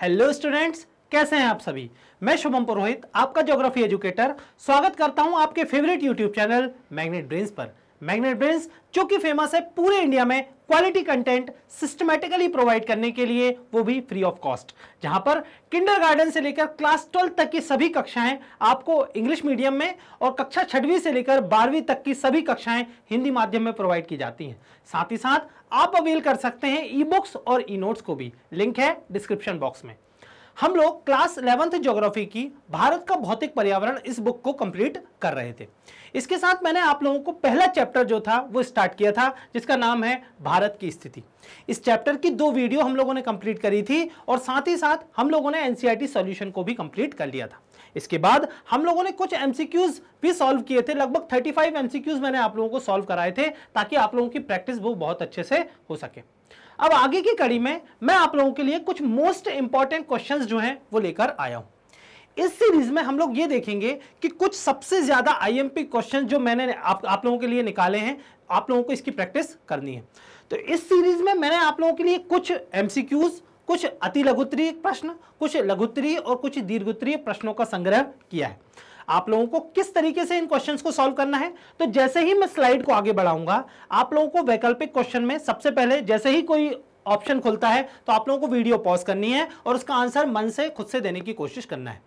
hello students कैसे हैं आप सभी मैं शुभम पुरोहित आपका ज्योग्राफी एजुकेटर स्वागत करता हूं आपके favourite YouTube channel Magnet Brains पर मैग्नेट ब्रेंस जो कि फेमस है पूरे इंडिया में क्वालिटी कंटेंट सिस्टमेटिकली प्रोवाइड करने के लिए वो भी फ्री ऑफ कॉस्ट जहां पर किंडरगार्टन से लेकर क्लास ट्वेल्व तक की सभी कक्षाएं आपको इंग्लिश मीडियम में और कक्षा छठवीं से लेकर बारहवीं तक की सभी कक्षाएं हिंदी माध्यम में प्रोवाइड की जाती हैं साथ ही साथ आप अवेल कर सकते हैं ई बुक्स और ई नोट्स को भी लिंक है डिस्क्रिप्शन बॉक्स में हम लोग क्लास इलेवंथ ज्योग्राफी की भारत का भौतिक पर्यावरण इस बुक को कंप्लीट कर रहे थे इसके साथ मैंने आप लोगों को पहला चैप्टर जो था वो स्टार्ट किया था जिसका नाम है भारत की स्थिति इस चैप्टर की दो वीडियो हम लोगों ने कंप्लीट करी थी और साथ ही साथ हम लोगों ने एनसीईआरटी सॉल्यूशन को भी कंप्लीट कर लिया था इसके बाद हम लोगों ने कुछ एमसीक्यूज भी सॉल्व किए थे लगभग 35 एमसीक्यूज मैंने आप लोगों को सॉल्व कराए थे ताकि आप लोगों की प्रैक्टिस वो बहुत अच्छे से हो सके अब आगे की कड़ी में मैं आप लोगों के लिए कुछ मोस्ट इंपॉर्टेंट क्वेश्चंस जो हैं वो लेकर आया हूं इस सीरीज में हम लोग ये देखेंगे कि कुछ सबसे ज्यादा आईएमपी क्वेश्चन जो मैंने आप, आप लोगों के लिए निकाले हैं आप लोगों को इसकी प्रैक्टिस करनी है तो इस सीरीज में मैंने आप लोगों के लिए कुछ एमसीक्यूज कुछ अति लघुत्तरीय प्रश्न कुछ लघुत्तरीय और कुछ दीर्घोत्तरीय प्रश्नों का संग्रह किया है आप लोगों को किस तरीके से इन क्वेश्चन को सॉल्व करना है तो जैसे ही मैं स्लाइड को आगे बढ़ाऊंगा आप लोगों को वैकल्पिक क्वेश्चन में सबसे पहले जैसे ही कोई ऑप्शन खुलता है तो आप लोगों को वीडियो पॉज करनी है और उसका आंसर मन से खुद से देने की कोशिश करना है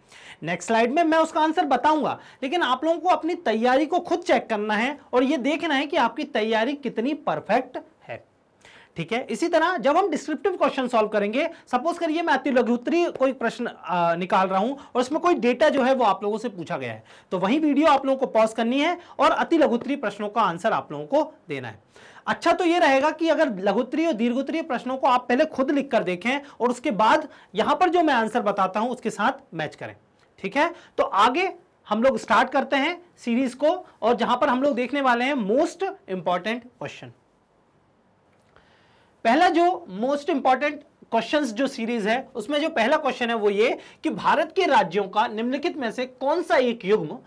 नेक्स्ट स्लाइड में मैं उसका आंसर बताऊंगा लेकिन आप लोगों को अपनी तैयारी को खुद चेक करना है और ये देखना है कि आपकी तैयारी कितनी परफेक्ट ठीक है इसी तरह जब हम डिस्क्रिप्टिव क्वेश्चन सॉल्व करेंगे सपोज करिए मैं अति लघुतरी कोई प्रश्न निकाल रहा हूं और उसमें कोई डेटा जो है वो आप लोगों से पूछा गया है तो वही वीडियो आप लोगों को पॉज करनी है और अति लघुतरी प्रश्नों का आंसर आप लोगों को देना है अच्छा तो ये रहेगा कि अगर लघुत्तरीय और दीर्घोत्तरीय प्रश्नों को आप पहले खुद लिखकर देखें और उसके बाद यहां पर जो मैं आंसर बताता हूं उसके साथ मैच करें ठीक है तो आगे हम लोग स्टार्ट करते हैं सीरीज को और जहां पर हम लोग देखने वाले हैं मोस्ट इंपॉर्टेंट क्वेश्चन पहला जो मोस्ट इंपॉर्टेंट क्वेश्चंस जो सीरीज है उसमें जो पहला क्वेश्चन है वो ये कि भारत के राज्यों का निम्नलिखित में से कौन सा एक युग्म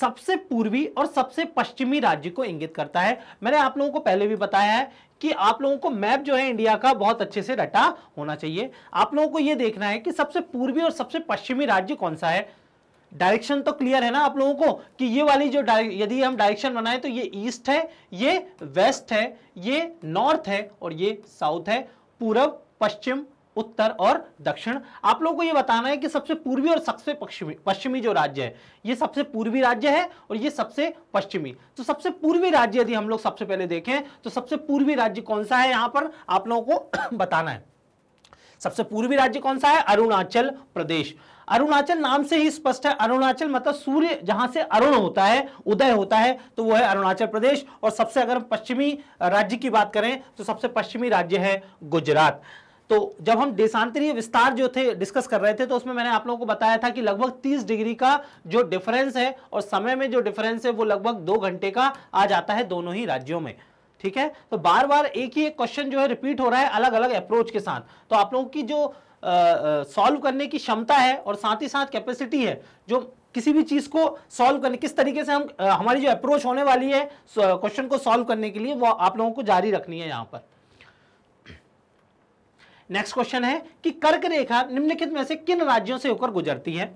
सबसे पूर्वी और सबसे पश्चिमी राज्य को इंगित करता है मैंने आप लोगों को पहले भी बताया है कि आप लोगों को मैप जो है इंडिया का बहुत अच्छे से रटा होना चाहिए आप लोगों को यह देखना है कि सबसे पूर्वी और सबसे पश्चिमी राज्य कौन सा है डायरेक्शन तो क्लियर है ना आप लोगों को कि ये वाली जो यदि हम डायरेक्शन बनाए तो ये ईस्ट है ये वेस्ट है ये नॉर्थ है और ये साउथ है पूर्व पश्चिम उत्तर और दक्षिण आप लोगों को ये बताना है कि सबसे पूर्वी और सबसे पश्चिमी पश्चिमी जो राज्य है ये सबसे पूर्वी राज्य है और ये सबसे पश्चिमी तो सबसे पूर्वी राज्य यदि हम लोग सबसे पहले देखें तो सबसे पूर्वी राज्य कौन सा है यहां पर आप लोगों को बताना है सबसे पूर्वी राज्य कौन सा है अरुणाचल प्रदेश अरुणाचल नाम से ही स्पष्ट है अरुणाचल मतलब सूर्य जहां से अरुण होता है उदय होता है तो वो है अरुणाचल प्रदेश और सबसे अगर पश्चिमी राज्य की बात करें तो सबसे पश्चिमी राज्य है गुजरात तो जब हम देशांतरीय विस्तार जो थे डिस्कस कर रहे थे तो उसमें मैंने आप लोगों को बताया था कि लगभग 30 डिग्री का जो डिफरेंस है और समय में जो डिफरेंस है वो लगभग दो घंटे का आ जाता है दोनों ही राज्यों में ठीक है तो बार बार एक ही एक क्वेश्चन जो है रिपीट हो रहा है अलग अलग अप्रोच के साथ तो आप लोगों की जो सॉल्व करने की क्षमता है और साथ ही साथ कैपेसिटी है जो किसी भी चीज़ को सॉल्व करने किस तरीके से हम आ, हमारी जो अप्रोच होने वाली है क्वेश्चन को सॉल्व करने के लिए वो आप लोगों को जारी रखनी है यहाँ पर नेक्स्ट क्वेश्चन है कि कर्क रेखा निम्नलिखित में से किन राज्यों से होकर गुजरती है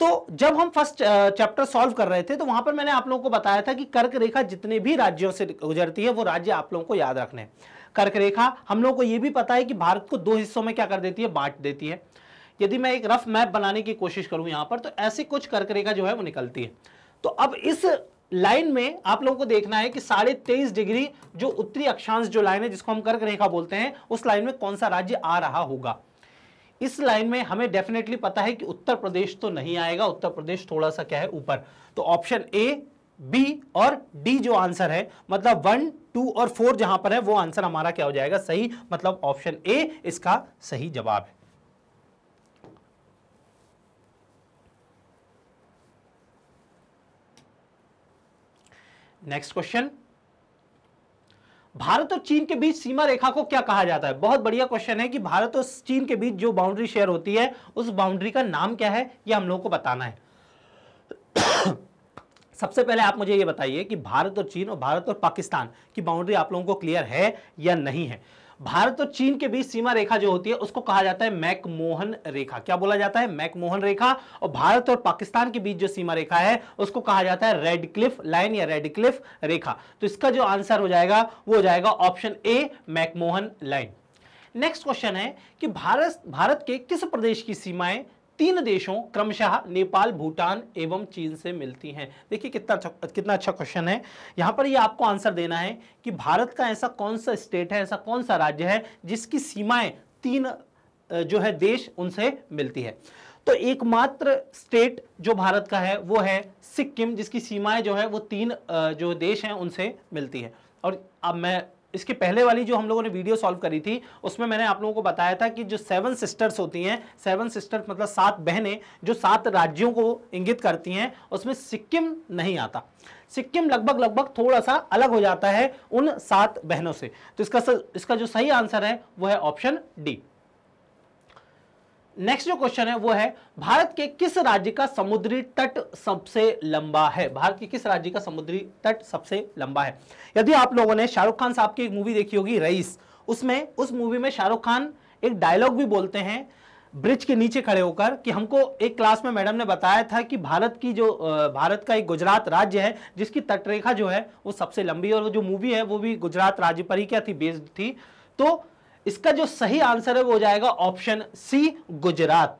तो जब हम फर्स्ट चैप्टर सॉल्व कर रहे थे तो वहां पर मैंने आप लोगों को बताया था कि कर्क रेखा जितने भी राज्यों से गुजरती है वो राज्य आप लोगों को याद रखने हैं कर्क रेखा हम लोगों को यह भी पता है कि भारत को दो हिस्सों में क्या कर देती है बांट देती है यदि मैं एक रफ मैप बनाने की कोशिश करूं यहां पर तो ऐसी कुछ कर्क रेखा जो है वो निकलती है तो अब इस लाइन में आप लोगों को देखना है कि साढ़े तेईस डिग्री जो उत्तरी अक्षांश जो लाइन है जिसको हम कर्क रेखा बोलते हैं उस लाइन में कौन सा राज्य आ रहा होगा इस लाइन में हमें डेफिनेटली पता है कि उत्तर प्रदेश तो नहीं आएगा उत्तर प्रदेश थोड़ा सा क्या है ऊपर तो ऑप्शन ए बी और डी जो आंसर है मतलब वन टू और फोर जहां पर है वो आंसर हमारा क्या हो जाएगा सही मतलब ऑप्शन ए इसका सही जवाब है नेक्स्ट क्वेश्चन भारत और चीन के बीच सीमा रेखा को क्या कहा जाता है बहुत बढ़िया क्वेश्चन है कि भारत और चीन के बीच जो बाउंड्री शेयर होती है उस बाउंड्री का नाम क्या है यह हम लोगों को बताना है सबसे पहले आप मुझे ये बताइए कि भारत और चीन और भारत और पाकिस्तान की बाउंड्री आप लोगों को क्लियर है या नहीं है भारत और चीन के बीच सीमा रेखा जो होती है उसको कहा जाता है मैकमोहन रेखा क्या बोला जाता है मैकमोहन रेखा और भारत और पाकिस्तान के बीच जो सीमा रेखा है उसको कहा जाता है रेड क्लिफ लाइन या रेड क्लिफ रेखा तो इसका जो आंसर हो जाएगा वो हो जाएगा option A McMahon line next question है कि भारत भारत के किस प्रदेश की सीमाएं तीन देशों क्रमशः नेपाल भूटान एवं चीन से मिलती हैं देखिए कितना अच्छा कितना अच्छा क्वेश्चन है यहाँ पर ये यह आपको आंसर देना है कि भारत का ऐसा कौन सा स्टेट है ऐसा कौन सा राज्य है जिसकी सीमाएं तीन जो है देश उनसे मिलती है तो एकमात्र स्टेट जो भारत का है वो है सिक्किम जिसकी सीमाएं जो है वो तीन जो देश हैं उनसे मिलती है और अब मैं इसके पहले वाली जो हम लोगों ने वीडियो सॉल्व करी थी उसमें मैंने आप लोगों को बताया था कि जो सेवन सिस्टर्स होती हैं सेवन सिस्टर्स मतलब सात बहनें जो सात राज्यों को इंगित करती हैं उसमें सिक्किम नहीं आता सिक्किम लगभग लगभग थोड़ा सा अलग हो जाता है उन सात बहनों से तो इसका इसका जो सही आंसर है वो है ऑप्शन डी नेक्स्ट जो क्वेश्चन है वो है भारत के किस राज्य का समुद्री तट सबसे लंबा है भारत के किस राज्य का समुद्री तट सबसे लंबा है यदि आप लोगों ने शाहरुख खान साहब की एक मूवी देखी होगी रईस उसमें उस मूवी में शाहरुख खान एक डायलॉग भी बोलते हैं ब्रिज के नीचे खड़े होकर कि हमको एक क्लास में मैडम ने बताया था कि भारत की जो भारत का एक गुजरात राज्य है जिसकी तटरेखा जो है वो सबसे लंबी और वो जो मूवी है वो भी गुजरात राज्य पर ही क्या थी बेस्ड थी तो इसका जो सही आंसर है वो हो जाएगा ऑप्शन सी गुजरात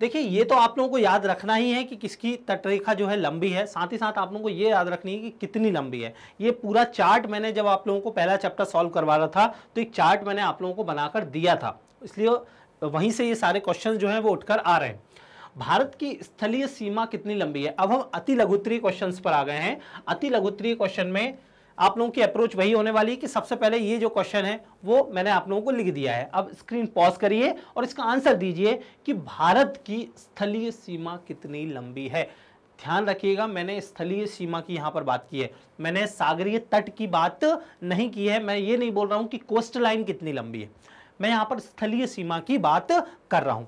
देखिए ये तो आप लोगों को याद रखना ही है कि किसकी तटरेखा जो है लंबी है साथ ही साथ आप लोगों को ये याद रखनी है कि कितनी लंबी है ये पूरा चार्ट मैंने जब आप लोगों को पहला चैप्टर सॉल्व करवा रहा था तो एक चार्ट मैंने आप लोगों को बनाकर दिया था इसलिए वहीं से ये सारे क्वेश्चन जो है वो उठकर आ रहे हैं भारत की स्थलीय सीमा कितनी लंबी है अब हम अति लघुत्तरीय क्वेश्चन पर आ गए हैं अति लघुतरी क्वेश्चन में आप लोगों की अप्रोच वही होने वाली है कि सबसे पहले ये जो क्वेश्चन है वो मैंने आप लोगों को लिख दिया है अब स्क्रीन पॉज करिए और इसका आंसर दीजिए कि भारत की स्थलीय सीमा कितनी लंबी है ध्यान रखिएगा मैंने स्थलीय सीमा की यहाँ पर बात की है मैंने सागरीय तट की बात नहीं की है मैं ये नहीं बोल रहा हूँ कि कोस्ट लाइन कितनी लंबी है मैं यहाँ पर स्थलीय सीमा की बात कर रहा हूँ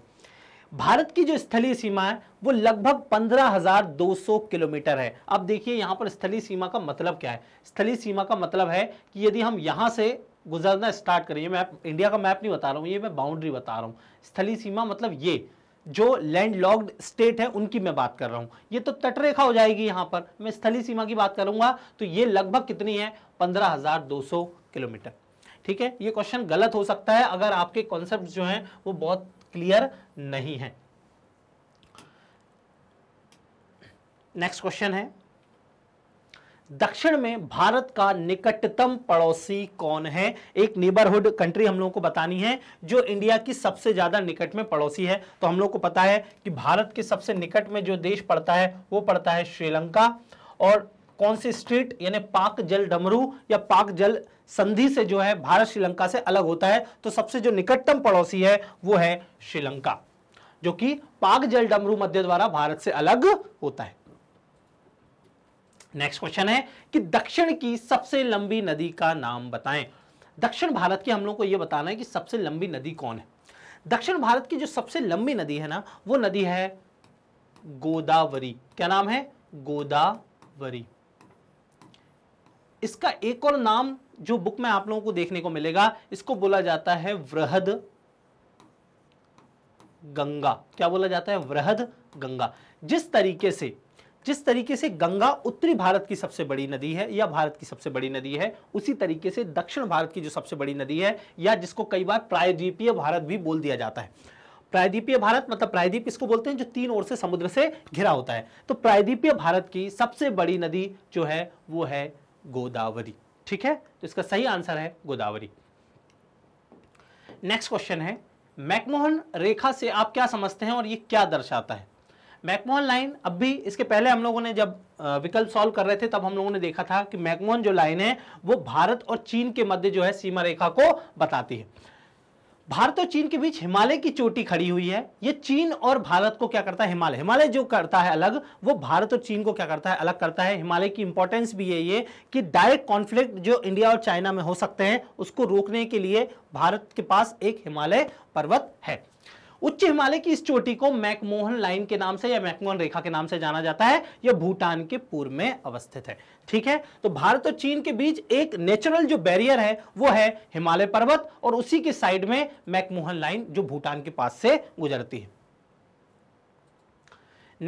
भारत की जो स्थलीय सीमा है वो लगभग 15,200 किलोमीटर है अब देखिए यहाँ पर स्थलीय सीमा का मतलब क्या है स्थलीय सीमा का मतलब है कि यदि हम यहाँ से गुजरना स्टार्ट करें ये मैप इंडिया का मैप नहीं बता रहा हूँ ये मैं बाउंड्री बता रहा हूँ स्थलीय सीमा मतलब ये जो लैंडलॉक्ड स्टेट है उनकी मैं बात कर रहा हूँ ये तो तटरेखा हो जाएगी यहाँ पर मैं स्थलीय सीमा की बात करूँगा तो ये लगभग कितनी है पंद्रह किलोमीटर ठीक है ये क्वेश्चन गलत हो सकता है अगर आपके कॉन्सेप्ट जो हैं वो बहुत क्लियर नहीं है नेक्स्ट क्वेश्चन है दक्षिण में भारत का निकटतम पड़ोसी कौन है एक नेबरहुड कंट्री हम लोगों को बतानी है जो इंडिया की सबसे ज़्यादा निकट में पड़ोसी है तो हम लोग को पता है कि भारत के सबसे निकट में जो देश पड़ता है वो पड़ता है श्रीलंका और कौन सी स्ट्रीट यानी पाक जल डमरू या पाक जल संधि से जो है भारत श्रीलंका से अलग होता है तो सबसे जो निकटतम पड़ोसी है वो है श्रीलंका जो कि पाक जल डमरू मध्य द्वारा भारत से अलग होता है नेक्स्ट क्वेश्चन है कि दक्षिण की सबसे लंबी नदी का नाम बताएं दक्षिण भारत की हम लोग को यह बताना है कि सबसे लंबी नदी कौन है दक्षिण भारत की जो सबसे लंबी नदी है ना वो नदी है गोदावरी क्या नाम है गोदावरी इसका एक और नाम जो बुक में आप लोगों को देखने को मिलेगा इसको बोला जाता है वृहद गंगा क्या बोला जाता है वृहद गंगा जिस तरीके से जिस तरीके से गंगा उत्तरी भारत की सबसे बड़ी नदी है या भारत की सबसे बड़ी नदी है उसी तरीके से दक्षिण भारत की जो सबसे बड़ी नदी है या जिसको कई बार प्रायद्वीपीय भारत भी बोल दिया जाता है प्रायद्वीपीय भारत मतलब प्रायद्वीप इसको बोलते हैं जो तीन ओर से समुद्र से घिरा होता है तो प्रायद्वीपीय भारत की सबसे बड़ी नदी जो है वो है गोदावरी ठीक है तो इसका सही आंसर है गोदावरी नेक्स्ट क्वेश्चन है मैकमोहन रेखा से आप क्या समझते हैं और ये क्या दर्शाता है मैकमोहन लाइन अब भी इसके पहले हम लोगों ने जब विकल्प सॉल्व कर रहे थे तब हम लोगों ने देखा था कि मैकमोहन जो लाइन है वो भारत और चीन के मध्य जो है सीमा रेखा को बताती है भारत और चीन के बीच हिमालय की चोटी खड़ी हुई है ये चीन और भारत को क्या करता है हिमालय हिमालय जो करता है अलग वो भारत और चीन को क्या करता है अलग करता है हिमालय की इंपॉर्टेंस भी है ये कि डायरेक्ट कॉन्फ्लिक्ट जो इंडिया और चाइना में हो सकते हैं उसको रोकने के लिए भारत के पास एक हिमालय पर्वत है उच्च हिमालय की इस चोटी को मैकमोहन लाइन के नाम से या मैकमोहन रेखा के नाम से जाना जाता है यह भूटान के पूर्व में अवस्थित है ठीक है तो भारत और चीन के बीच एक नेचुरल जो बैरियर है वो है हिमालय पर्वत और उसी के साइड में मैकमोहन लाइन जो भूटान के पास से गुजरती है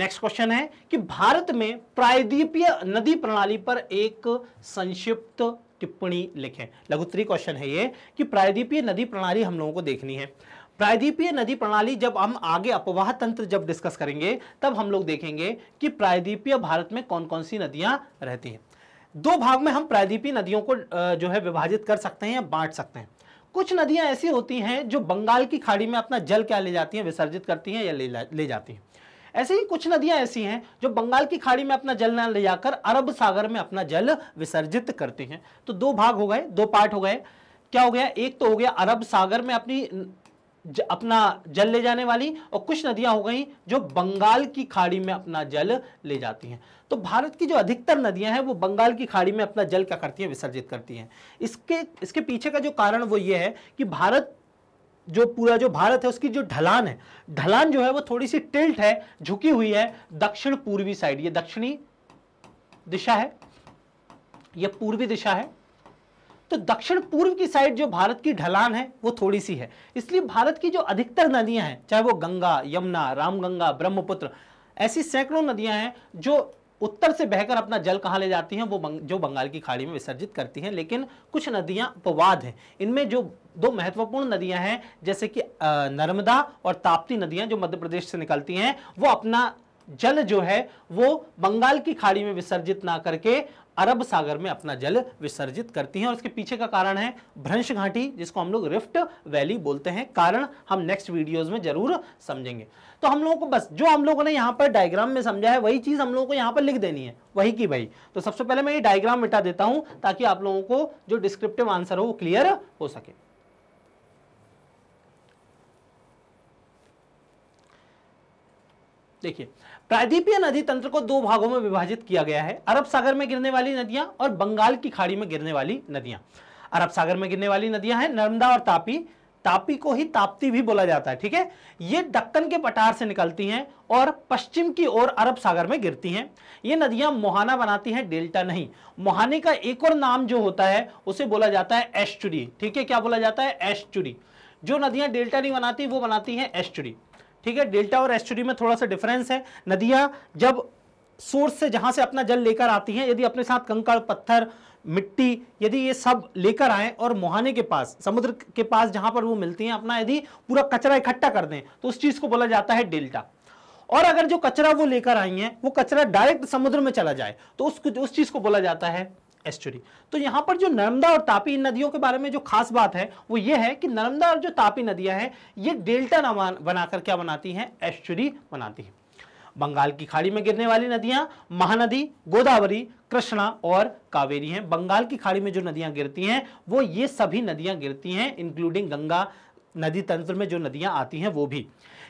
नेक्स्ट क्वेश्चन है कि भारत में प्रायद्वीपीय नदी प्रणाली पर एक संक्षिप्त टिप्पणी लिखें लघुत्तरी क्वेश्चन है ये कि प्रायद्वीपीय नदी प्रणाली हम लोगों को देखनी है प्रायद्वीपीय नदी प्रणाली जब हम आगे अपवाह तंत्र जब डिस्कस करेंगे तब हम लोग देखेंगे कि प्रायद्वीपीय भारत में कौन कौन सी नदियां रहती हैं दो भाग में हम प्रायद्वीपीय नदियों को जो है विभाजित कर सकते हैं या बांट सकते हैं कुछ नदियां ऐसी होती हैं जो बंगाल की खाड़ी में अपना जल क्या ले जाती हैं विसर्जित करती हैं या ले, ले जाती हैं ऐसे ही कुछ नदियां ऐसी हैं जो बंगाल की खाड़ी में अपना जल न ले जाकर अरब सागर में अपना जल विसर्जित करती हैं तो दो भाग हो गए दो पार्ट हो गए क्या हो गया एक तो हो गया अरब सागर में अपनी ज, अपना जल ले जाने वाली और कुछ नदियां हो गई जो बंगाल की खाड़ी में अपना जल ले जाती हैं तो भारत की जो अधिकतर नदियां हैं वो बंगाल की खाड़ी में अपना जल क्या करती हैं विसर्जित करती हैं इसके इसके पीछे का जो कारण वो ये है कि भारत जो पूरा जो भारत है उसकी जो ढलान है ढलान जो है वो थोड़ी सी टिल्ट है झुकी हुई है दक्षिण पूर्वी साइड ये दक्षिणी दिशा है यह पूर्वी दिशा है तो दक्षिण पूर्व की साइड जो भारत की ढलान है वो थोड़ी सी है इसलिए भारत की जो अधिकतर नदियां हैं चाहे वो गंगा यमुना रामगंगा ब्रह्मपुत्र ऐसी सैकड़ों नदियां हैं जो उत्तर से बहकर अपना जल कहाँ ले जाती हैं वो बंग, जो बंगाल की खाड़ी में विसर्जित करती हैं लेकिन कुछ नदियाँ अपवाद हैं इनमें जो दो महत्वपूर्ण नदियां हैं जैसे कि नर्मदा और ताप्ती नदियां जो मध्य प्रदेश से निकलती हैं वो अपना जल जो है वो बंगाल की खाड़ी में विसर्जित ना करके अरब सागर में अपना जल विसर्जित करती हैं और इसके पीछे का कारण है भ्रंश घाटी जिसको हम लोग रिफ्ट वैली बोलते हैं कारण हम नेक्स्ट वीडियोस में जरूर समझेंगे तो हम लोगों को बस जो हम लोगों ने यहाँ पर डायग्राम में समझा है वही चीज़ हम लोगों को यहाँ पर लिख देनी है वही की भाई तो सबसे पहले मैं ये डायग्राम मिटा देता हूँ ताकि आप लोगों को जो डिस्क्रिप्टिव आंसर हो वो क्लियर हो सके देखिए प्रायद्वीपीय नदी तंत्र को दो भागों में विभाजित किया गया है अरब सागर में गिरने वाली नदियां और बंगाल की खाड़ी में गिरने वाली नदियां अरब सागर में गिरने वाली नदियां हैं नर्मदा और तापी तापी को ही ताप्ती भी बोला जाता है ठीक है ये दक्कन के पठार से निकलती हैं और पश्चिम की ओर अरब सागर में गिरती हैं ये नदियां मोहाना बनाती हैं डेल्टा नहीं मोहाने का एक और नाम जो होता है उसे बोला जाता है एस्टुरी ठीक है क्या बोला जाता है एस्टुरी जो नदियां डेल्टा नहीं बनाती वो बनाती हैं एस्टुरी ठीक है डेल्टा और एस्टुरी में थोड़ा सा डिफरेंस है नदियां जब सोर्स से जहां से अपना जल लेकर आती हैं यदि अपने साथ कंकड़ पत्थर मिट्टी यदि ये सब लेकर आए और मुहाने के पास समुद्र के पास जहां पर वो मिलती हैं अपना यदि पूरा कचरा इकट्ठा कर दें तो उस चीज़ को बोला जाता है डेल्टा और अगर जो कचरा वो लेकर आई हैं वो कचरा डायरेक्ट समुद्र में चला जाए तो उस उस चीज़ को बोला जाता है एस्चुरी तो यहाँ पर जो नर्मदा और तापी नदियों के बारे में जो खास बात है वो ये है कि नर्मदा और जो तापी नदियाँ हैं ये डेल्टा बनाकर क्या बनाती हैं एस्चुरी बनाती हैं बंगाल की खाड़ी में गिरने वाली नदियां महानदी गोदावरी कृष्णा और कावेरी हैं बंगाल की खाड़ी में जो नदियां गिरती हैं वो ये सभी नदियां गिरती हैं इंक्लूडिंग गंगा नदी तंत्र में जो नदियां आती हैं वो भी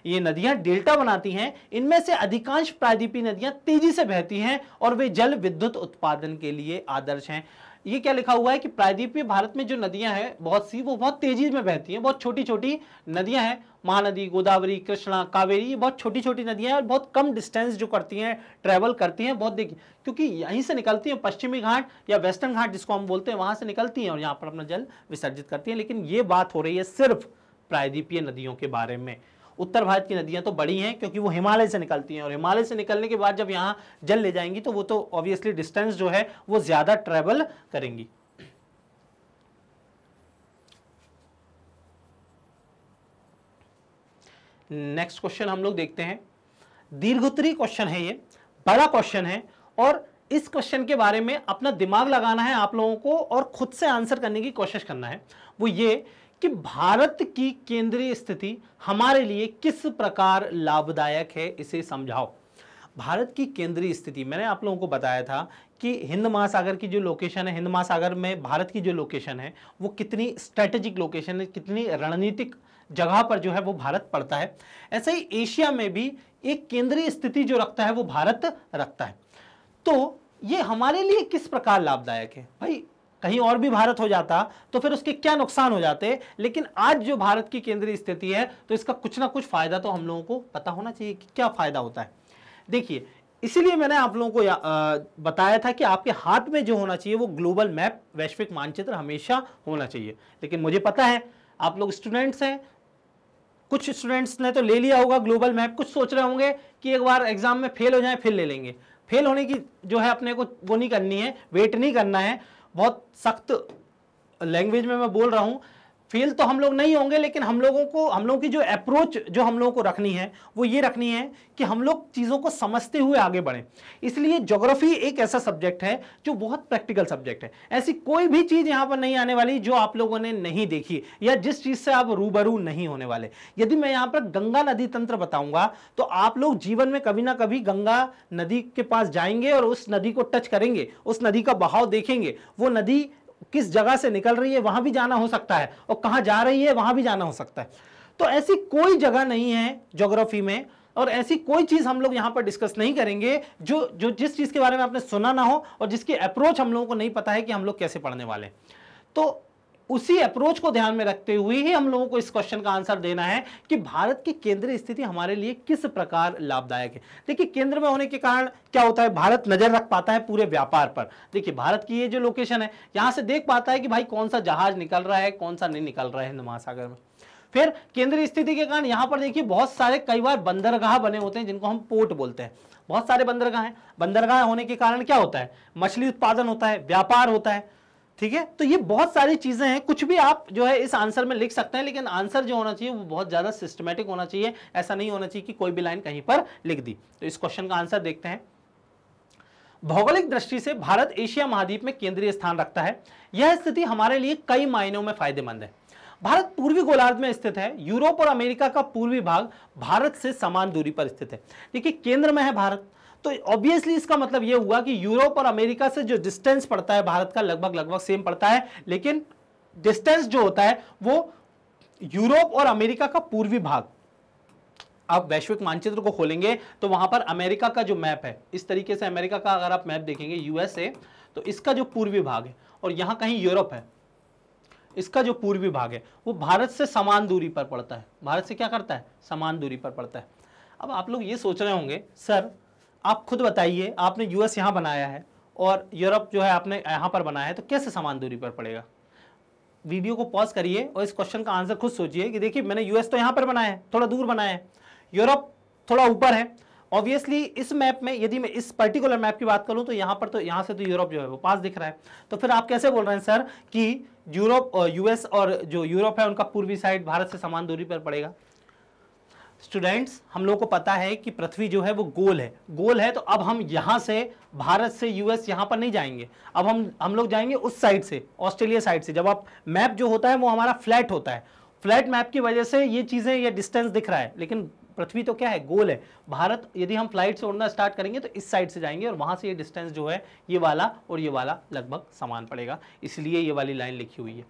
ये नदियां डेल्टा बनाती हैं इनमें से अधिकांश प्रायदीपी नदियां तेजी से बहती हैं और वे जल विद्युत उत्पादन के लिए आदर्श हैं ये क्या लिखा हुआ है कि प्रायद्वीपीय भारत में जो नदियां हैं बहुत सी वो बहुत तेजी में बहती हैं बहुत छोटी छोटी नदियां हैं महानदी गोदावरी कृष्णा कावेरी ये बहुत छोटी छोटी नदियां हैं और बहुत कम डिस्टेंस जो करती हैं ट्रैवल करती हैं बहुत देखिए क्योंकि यहीं से निकलती हैं पश्चिमी घाट या वेस्टर्न घाट जिसको हम बोलते हैं वहां से निकलती हैं और यहाँ पर अपना जल विसर्जित करती हैं लेकिन ये बात हो रही है सिर्फ प्रायद्वीपीय नदियों के बारे में उत्तर भारत की नदियां तो बड़ी हैं क्योंकि वो हिमालय से निकलती हैं और हिमालय से निकलने के बाद जब यहाँ जल ले जाएंगी तो वो तो ऑब्वियसली डिस्टेंस जो है वो ज़्यादा ट्रेवल करेंगी नेक्स्ट क्वेश्चन हम लोग देखते हैं दीर्घोत्तरी क्वेश्चन है ये बड़ा क्वेश्चन है और इस क्वेश्चन के बारे में अपना दिमाग लगाना है आप लोगों को और खुद से आंसर करने की कोशिश करना है वो ये कि भारत की केंद्रीय स्थिति हमारे लिए किस प्रकार लाभदायक है इसे समझाओ भारत की केंद्रीय स्थिति मैंने आप लोगों को बताया था कि हिंद महासागर की जो लोकेशन है हिंद महासागर में भारत की जो लोकेशन है वो कितनी स्ट्रेटेजिक लोकेशन है कितनी रणनीतिक जगह पर जो है वो भारत पड़ता है ऐसे ही एशिया में भी एक केंद्रीय स्थिति जो रखता है वो भारत रखता है तो ये हमारे लिए किस प्रकार लाभदायक है भाई कहीं और भी भारत हो जाता तो फिर उसके क्या नुकसान हो जाते लेकिन आज जो भारत की केंद्रीय स्थिति है तो इसका कुछ ना कुछ फायदा तो हम लोगों को पता होना चाहिए कि क्या फायदा होता है देखिए इसीलिए मैंने आप लोगों को आ, बताया था कि आपके हाथ में जो होना चाहिए वो ग्लोबल मैप वैश्विक मानचित्र हमेशा होना चाहिए लेकिन मुझे पता है आप लोग स्टूडेंट्स हैं कुछ स्टूडेंट्स ने तो ले लिया होगा ग्लोबल मैप कुछ सोच रहे होंगे कि एक बार एग्जाम में फेल हो जाए फिर ले लेंगे फेल होने की जो है अपने को वो नहीं करनी है वेट नहीं करना है बहुत सख्त लैंग्वेज में मैं बोल रहा हूँ फेल तो हम लोग नहीं होंगे लेकिन हम लोगों को हम लोगों की जो अप्रोच जो हम लोगों को रखनी है वो ये रखनी है कि हम लोग चीज़ों को समझते हुए आगे बढ़ें इसलिए जोग्राफी एक ऐसा सब्जेक्ट है जो बहुत प्रैक्टिकल सब्जेक्ट है ऐसी कोई भी चीज़ यहाँ पर नहीं आने वाली जो आप लोगों ने नहीं देखी या जिस चीज़ से आप रूबरू नहीं होने वाले यदि मैं यहाँ पर गंगा नदी तंत्र बताऊँगा तो आप लोग जीवन में कभी ना कभी गंगा नदी के पास जाएंगे और उस नदी को टच करेंगे उस नदी का बहाव देखेंगे वो नदी किस जगह से निकल रही है वहां भी जाना हो सकता है और कहां जा रही है वहां भी जाना हो सकता है तो ऐसी कोई जगह नहीं है ज्योग्राफी में और ऐसी कोई चीज़ हम लोग यहां पर डिस्कस नहीं करेंगे जो जो जिस चीज़ के बारे में आपने सुना ना हो और जिसकी अप्रोच हम लोगों को नहीं पता है कि हम लोग कैसे पढ़ने वाले तो उसी अप्रोच को ध्यान में रखते हुए ही हम लोगों को इस क्वेश्चन का आंसर देना है कि भारत की केंद्रीय स्थिति हमारे लिए किस प्रकार लाभदायक है देखिए केंद्र में होने के कारण क्या होता है भारत नजर रख पाता है पूरे व्यापार पर देखिए भारत की ये जो लोकेशन है यहां से देख पाता है कि भाई कौन सा जहाज निकल रहा है कौन सा नहीं निकल रहा है हिंद महासागर में फिर केंद्रीय स्थिति के कारण यहां पर देखिए बहुत सारे कई बार बंदरगाह बने होते हैं जिनको हम पोर्ट बोलते हैं बहुत सारे बंदरगाह हैं बंदरगाह होने के कारण क्या होता है मछली उत्पादन होता है व्यापार होता है ठीक है तो ये बहुत सारी चीजें हैं कुछ भी आप जो है इस आंसर में लिख सकते हैं लेकिन आंसर जो होना चाहिए वो बहुत ज्यादा सिस्टमेटिक होना चाहिए ऐसा नहीं होना चाहिए कि कोई भी लाइन कहीं पर लिख दी तो इस क्वेश्चन का आंसर देखते हैं भौगोलिक दृष्टि से भारत एशिया महाद्वीप में केंद्रीय स्थान रखता है यह स्थिति हमारे लिए कई मायनों में फायदेमंद है भारत पूर्वी गोलार्ध में स्थित है यूरोप और अमेरिका का पूर्वी भाग भारत से समान दूरी पर स्थित है देखिए केंद्र में है भारत तो ऑब्वियसली इसका मतलब यह हुआ कि यूरोप और अमेरिका से जो डिस्टेंस पड़ता है भारत का लगभग लगभग सेम पड़ता है लेकिन डिस्टेंस जो होता है वो यूरोप और अमेरिका का पूर्वी भाग आप वैश्विक मानचित्र को खोलेंगे तो वहां पर अमेरिका का जो मैप है इस तरीके से अमेरिका का अगर आप मैप देखेंगे यूएसए तो इसका जो पूर्वी भाग है और यहां कहीं यूरोप है इसका जो पूर्वी भाग है वो भारत से समान दूरी पर पड़ता है भारत से क्या करता है समान दूरी पर पड़ता है अब आप लोग ये सोच रहे होंगे सर आप खुद बताइए आपने यूएस यहाँ बनाया है और यूरोप जो है आपने यहाँ पर बनाया है तो कैसे समान दूरी पर पड़ेगा वीडियो को पॉज करिए और इस क्वेश्चन का आंसर खुद सोचिए कि देखिए मैंने यूएस तो यहाँ पर बनाया है थोड़ा दूर बनाया है यूरोप थोड़ा ऊपर है ऑब्वियसली इस मैप में यदि मैं इस पर्टिकुलर मैप की बात करूँ तो यहाँ पर तो यहाँ से तो यूरोप जो है वो पास दिख रहा है तो फिर आप कैसे बोल रहे हैं सर कि यूरोप यूएस uh, और जो यूरोप है उनका पूर्वी साइड भारत से समान दूरी पर पड़ेगा स्टूडेंट्स हम लोगों को पता है कि पृथ्वी जो है वो गोल है गोल है तो अब हम यहाँ से भारत से यूएस यहाँ पर नहीं जाएंगे अब हम हम लोग जाएंगे उस साइड से ऑस्ट्रेलिया साइड से जब आप मैप जो होता है वो हमारा फ्लैट होता है फ्लैट मैप की वजह से ये चीज़ें ये डिस्टेंस दिख रहा है लेकिन पृथ्वी तो क्या है गोल है भारत यदि हम फ्लाइट से उड़ना स्टार्ट करेंगे तो इस साइड से जाएंगे और वहाँ से ये डिस्टेंस जो है ये वाला और ये वाला लगभग समान पड़ेगा इसलिए ये वाली लाइन लिखी हुई है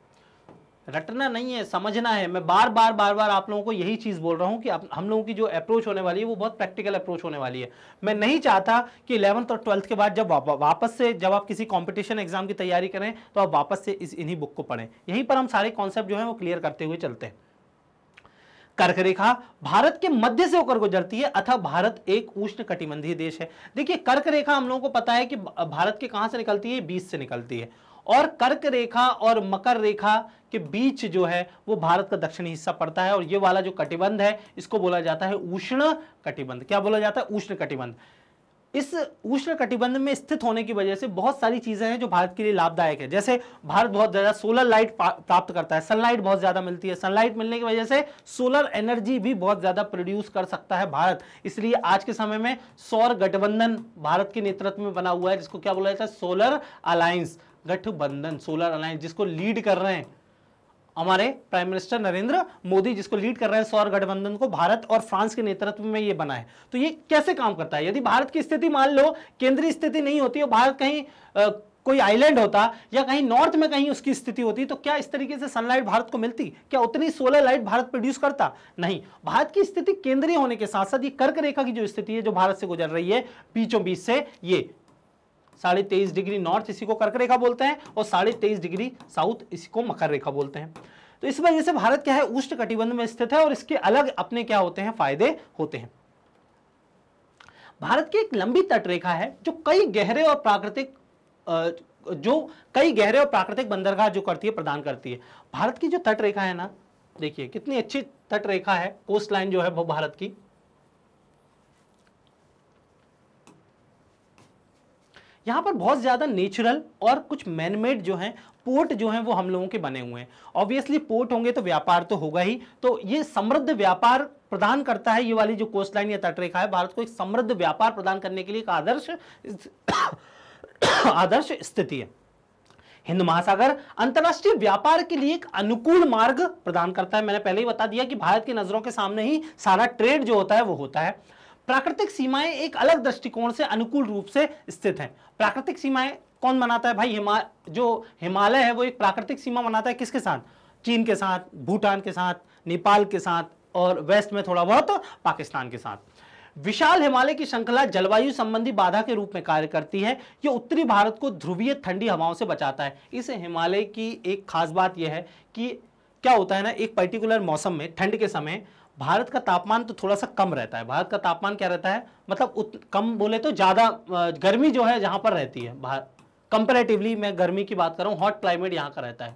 रटना नहीं है समझना है मैं बार बार बार बार आप लोगों को यही चीज़ बोल रहा हूं कि हम लोगों की जो अप्रोच होने वाली है वो बहुत प्रैक्टिकल अप्रोच होने वाली है मैं नहीं चाहता कि इलेवंथ और ट्वेल्थ के बाद जब वा, वापस से जब आप किसी कंपटीशन एग्जाम की तैयारी करें तो आप वापस से इस इन्हीं बुक को पढ़ें यहीं पर हम सारे कॉन्सेप्ट जो है वो क्लियर करते हुए चलते हैं कर्क रेखा भारत के मध्य से होकर गुजरती है अथवा भारत एक उष्ण कटिबंधीय देश है देखिए कर्क रेखा हम लोगों को पता है कि भारत के कहां से निकलती है बीस से निकलती है और कर्क रेखा और मकर रेखा के बीच जो है वो भारत का दक्षिणी हिस्सा पड़ता है और ये वाला जो कटिबंध है इसको बोला जाता है उष्ण कटिबंध क्या बोला जाता है उष्ण कटिबंध इस उष्ण कटिबंध में स्थित होने की वजह से बहुत सारी चीजें हैं जो भारत के लिए लाभदायक है जैसे भारत बहुत ज्यादा सोलर लाइट प्राप्त करता है सनलाइट बहुत ज्यादा मिलती है सनलाइट मिलने की वजह से सोलर एनर्जी भी बहुत ज्यादा प्रोड्यूस कर सकता है भारत इसलिए आज के समय में सौर गठबंधन भारत के नेतृत्व में बना हुआ है जिसको क्या बोला जाता है सोलर अलायंस गठबंधन सोलर अलायंस जिसको लीड कर रहे हैं हमारे प्राइम मिनिस्टर नरेंद्र मोदी जिसको लीड कर रहे हैं सौर गठबंधन को भारत और फ्रांस के नेतृत्व में ये बना है तो ये कैसे काम करता है यदि भारत की स्थिति मान लो केंद्रीय स्थिति नहीं होती और भारत कहीं आ, कोई आइलैंड होता या कहीं नॉर्थ में कहीं उसकी स्थिति होती तो क्या इस तरीके से सनलाइट भारत को मिलती क्या उतनी सोलर लाइट भारत प्रोड्यूस करता नहीं भारत की स्थिति केंद्रीय होने के साथ साथ ये कर्क रेखा की जो स्थिति है जो भारत से गुजर रही है बीचों बीच से ये साढ़े तेईस डिग्री नॉर्थ इसी को कर्क रेखा बोलते हैं और साढ़े तेईस डिग्री साउथ इसी को मकर रेखा बोलते हैं तो इस वजह से भारत क्या है उष्ण कटिबंध में स्थित है और इसके अलग अपने क्या होते हैं फायदे होते हैं भारत की एक लंबी तटरेखा है जो कई गहरे और प्राकृतिक जो कई गहरे और प्राकृतिक बंदरगाह जो करती है प्रदान करती है भारत की जो तटरेखा है ना देखिए कितनी अच्छी तटरेखा है कोस्ट लाइन जो है वो भारत की यहाँ पर बहुत ज़्यादा नेचुरल और कुछ मैनमेड जो हैं पोर्ट जो हैं वो हम लोगों के बने हुए हैं ऑब्वियसली पोर्ट होंगे तो व्यापार तो होगा ही तो ये समृद्ध व्यापार प्रदान करता है ये वाली जो कोस्ट लाइन या तटरेखा है भारत को एक समृद्ध व्यापार प्रदान करने के लिए एक आदर्श आदर्श स्थिति है हिंद महासागर अंतर्राष्ट्रीय व्यापार के लिए एक अनुकूल मार्ग प्रदान करता है मैंने पहले ही बता दिया कि भारत की नजरों के सामने ही सारा ट्रेड जो होता है वो होता है प्राकृतिक सीमाएं एक अलग दृष्टिकोण से अनुकूल रूप से स्थित हैं प्राकृतिक सीमाएं कौन बनाता है भाई हिमा जो हिमालय है वो एक प्राकृतिक सीमा बनाता है किसके साथ चीन के साथ भूटान के साथ नेपाल के साथ और वेस्ट में थोड़ा बहुत तो पाकिस्तान के साथ विशाल हिमालय की श्रृंखला जलवायु संबंधी बाधा के रूप में कार्य करती है यह उत्तरी भारत को ध्रुवीय ठंडी हवाओं से बचाता है इस हिमालय की एक खास बात यह है कि क्या होता है ना एक पर्टिकुलर मौसम में ठंड के समय भारत का तापमान तो थोड़ा सा कम रहता है भारत का तापमान क्या रहता है मतलब उत, कम बोले तो ज़्यादा गर्मी जो है जहाँ पर रहती है कंपेरेटिवली मैं गर्मी की बात कर रहा हूँ हॉट क्लाइमेट यहाँ का रहता है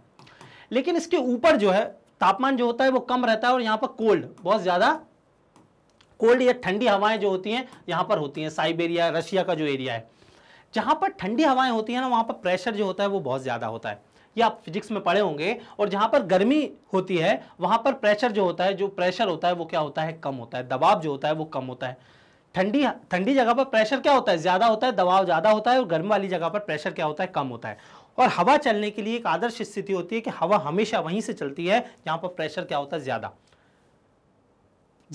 लेकिन इसके ऊपर जो है तापमान जो होता है वो कम रहता है और यहाँ पर कोल्ड बहुत ज़्यादा कोल्ड या ठंडी हवाएं जो होती हैं यहाँ पर होती हैं साइबेरिया रशिया का जो एरिया है जहाँ पर ठंडी हवाएं होती हैं ना वहाँ पर प्रेशर जो होता है वो बहुत ज़्यादा होता है ये आप फिजिक्स में पढ़े होंगे और जहां पर गर्मी होती है वहां पर प्रेशर जो होता है जो प्रेशर होता है वो क्या होता है कम होता है दबाव जो होता है वो कम होता है ठंडी ठंडी जगह पर प्रेशर क्या होता है ज़्यादा होता है दबाव ज़्यादा होता है और गर्मी वाली जगह पर प्रेशर क्या होता है कम होता है और हवा चलने के लिए एक आदर्श स्थिति होती है कि हवा हमेशा वहीं से चलती है जहां पर प्रेशर क्या होता है ज़्यादा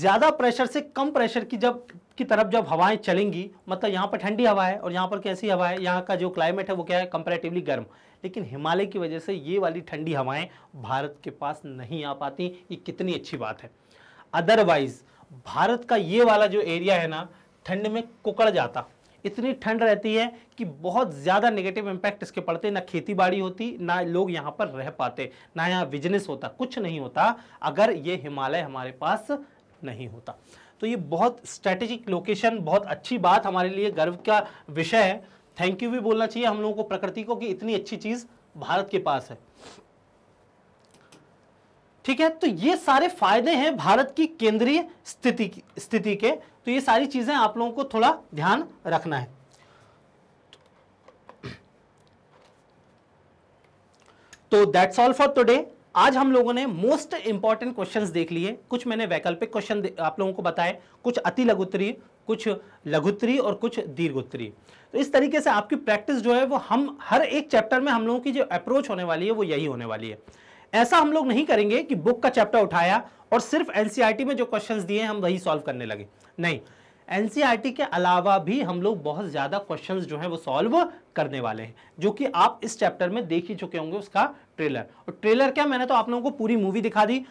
ज़्यादा प्रेशर से कम प्रेशर की जब की तरफ जब हवाएं चलेंगी मतलब यहां पर ठंडी हवा है और यहां पर कैसी हवा है यहाँ का जो क्लाइमेट है वो क्या है कंपेरेटिवली गर्म लेकिन हिमालय की वजह से ये वाली ठंडी हवाएं भारत के पास नहीं आ पाती ये कितनी अच्छी बात है अदरवाइज भारत का ये वाला जो एरिया है ना ठंड में कुकड़ जाता इतनी ठंड रहती है कि बहुत ज़्यादा नेगेटिव इम्पैक्ट इसके पड़ते ना खेती बाड़ी होती ना लोग यहाँ पर रह पाते ना यहाँ बिजनेस होता कुछ नहीं होता अगर ये हिमालय हमारे पास नहीं होता तो ये बहुत स्ट्रैटेजिक लोकेशन बहुत अच्छी बात हमारे लिए गर्व का विषय है थैंक यू भी बोलना चाहिए हम लोगों को प्रकृति को कि इतनी अच्छी चीज भारत के पास है ठीक है तो ये सारे फायदे हैं भारत की केंद्रीय स्थिति स्थिति के तो ये सारी चीजें आप लोगों को थोड़ा ध्यान रखना है तो दैट्स ऑल फॉर टुडे आज हम लोगों ने मोस्ट इंपॉर्टेंट क्वेश्चंस देख लिए कुछ मैंने वैकल्पिक क्वेश्चन आप लोगों को बताए कुछ अति लघुत्तरीय कुछ लघुत्तरीय और कुछ दीर्घोत्तरी तो इस तरीके से आपकी प्रैक्टिस जो है वो हम हर एक चैप्टर में हम लोगों की जो अप्रोच होने वाली है वो यही होने वाली है ऐसा हम लोग नहीं करेंगे कि बुक का चैप्टर उठाया और सिर्फ एनसीईआरटी e में जो क्वेश्चंस दिए हम वही सॉल्व करने लगे नहीं एनसीईआरटी के अलावा भी हम लोग बहुत ज़्यादा क्वेश्चंस जो हैं वो सॉल्व करने वाले हैं जो कि आप इस चैप्टर में देख ही चुके होंगे उसका ट्रेलर और ट्रेलर क्या मैंने तो आप लोगों को पूरी मूवी दिखा दी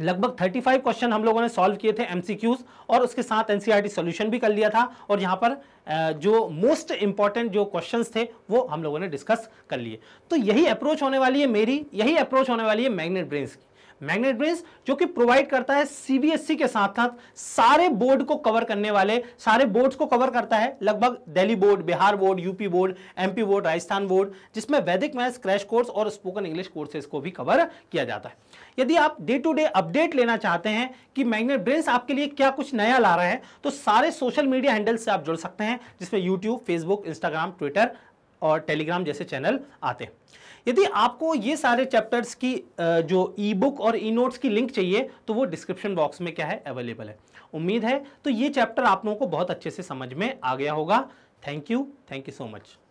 लगभग 35 क्वेश्चन हम लोगों ने सॉल्व किए थे एमसीक्यूज और उसके साथ एनसीईआरटी सॉल्यूशन e भी कर लिया था और यहाँ पर जो मोस्ट इंपॉर्टेंट जो क्वेश्चंस थे वो हम लोगों ने डिस्कस कर लिए तो यही अप्रोच होने वाली है मेरी यही अप्रोच होने वाली है मैग्नेट ब्रेन्स की मैग्नेट ब्रेस जो कि प्रोवाइड करता है सीबीएसई e के साथ साथ सारे बोर्ड को कवर करने वाले सारे बोर्ड्स को कवर करता है लगभग Delhi board Bihar board UP board MP board Rajasthan board जिसमें वैदिक मैथ्स क्रैश कोर्स और स्पोकन इंग्लिश कोर्सेज को भी कवर किया जाता है यदि आप डे टू डे अपडेट लेना चाहते हैं कि मैग्नेट ब्रेन्स आपके लिए क्या कुछ नया ला रहा है तो सारे सोशल मीडिया हैंडल से आप जुड़ सकते हैं जिसमें यूट्यूब फेसबुक इंस्टाग्राम ट्विटर और टेलीग्राम जैसे चैनल आते हैं यदि आपको ये सारे चैप्टर्स की जो ई बुक और ई नोट्स की लिंक चाहिए तो वो डिस्क्रिप्शन बॉक्स में क्या है अवेलेबल है उम्मीद है तो ये चैप्टर आप लोगों को बहुत अच्छे से समझ में आ गया होगा thank you thank you so much